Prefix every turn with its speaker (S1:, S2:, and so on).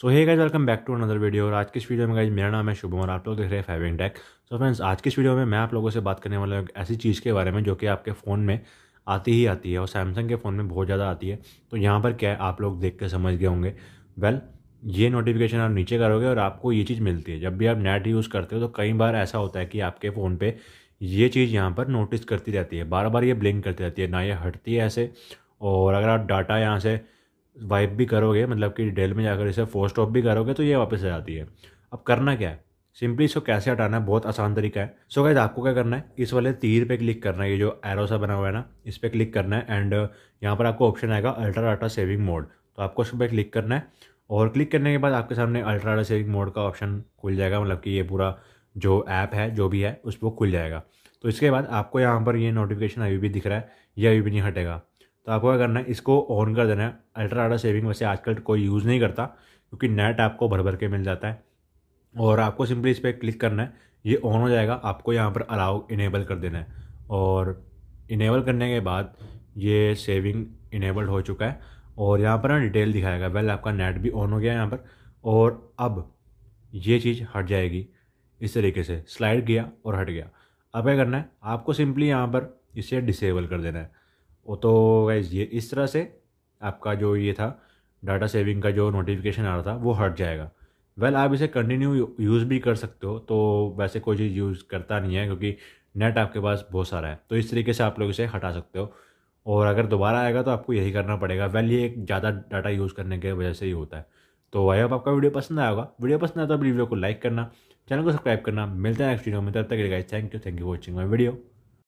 S1: so hey guys welcome back to another video और आज की इस वीडियो में गाइज मेरा नाम है शुभम और आप लोग देख रहे हैं फाइविंग टेक सो फ्रेंड्स आज की इस वीडियो में मैं आप लोगों से बात करने वाला हूँ ऐसी चीज़ के बारे में जो कि आपके फ़ोन में आती ही आती है और सैमसंग के फ़ोन में बहुत ज़्यादा आती है तो यहाँ पर क्या है आप लोग देख के समझ गए होंगे वेल ये नोटिफिकेशन आप नीचे करोगे और आपको ये चीज़ मिलती है जब भी आप नेट यूज़ करते हो तो कई बार ऐसा होता है कि आपके फ़ोन पर ये चीज़ यहाँ पर नोटिस करती रहती है बार बार ये ब्लिंक करती रहती है ना ये हटती है ऐसे और अगर आप डाटा यहाँ से वाइप भी करोगे मतलब कि डेल में जाकर इसे फोर स्टॉप भी करोगे तो ये वापस आ जाती है अब करना क्या है सिंपली इसको कैसे हटाना है बहुत आसान तरीका है सो so गाइज आपको क्या करना है इस वाले तीर पे क्लिक करना है ये जो एरो सा बना हुआ है ना इस पर क्लिक करना है एंड uh, यहाँ पर आपको ऑप्शन आएगा अल्ट्रा डाटा सेविंग मोड तो आपको उस पर क्लिक करना है और क्लिक करने के बाद आपके सामने अल्ट्रा डाटा सेविंग मोड का ऑप्शन खुल जाएगा मतलब कि ये पूरा जो ऐप है जो भी है उस पर खुल जाएगा तो इसके बाद आपको यहाँ पर ये नोटिफिकेशन अभी भी दिख रहा है ये अभी भी नहीं हटेगा तो आपको क्या करना है इसको ऑन कर देना है अल्ट्रा आडा सेविंग वैसे आजकल कोई यूज़ नहीं करता क्योंकि नेट आपको भर भर के मिल जाता है और आपको सिंपली इस पर क्लिक करना है ये ऑन हो जाएगा आपको यहाँ पर अलाउ इनेबल कर देना है और इनेबल करने के बाद ये सेविंग इनेबल्ड हो चुका है और यहाँ पर ना डिटेल दिखाएगा वेल आपका नेट भी ऑन हो गया यहाँ पर और अब ये चीज़ हट जाएगी इस तरीके से स्लाइड गया और हट गया अब क्या करना है आपको सिंपली यहाँ पर इसे डिसेबल कर देना है वो तो गैस ये इस तरह से आपका जो ये था डाटा सेविंग का जो नोटिफिकेशन आ रहा था वो हट जाएगा वेल well, आप इसे कंटिन्यू यूज़ भी कर सकते हो तो वैसे कोई चीज़ यूज़ करता नहीं है क्योंकि नेट आपके पास बहुत सारा है तो इस तरीके से आप लोग इसे हटा सकते हो और अगर दोबारा आएगा तो आपको यही करना पड़ेगा वेल well, ये एक ज़्यादा डाटा यूज़ करने की वजह से ही होता है तो आई होप आपका वीडियो पसंद आया होगा वीडियो पसंद आया तो वीडियो को लाइक करना चैनल को सब्सक्राइब करना मिलते हैं नेक्स्ट वीडियो में तब तक thank you thank you watching my video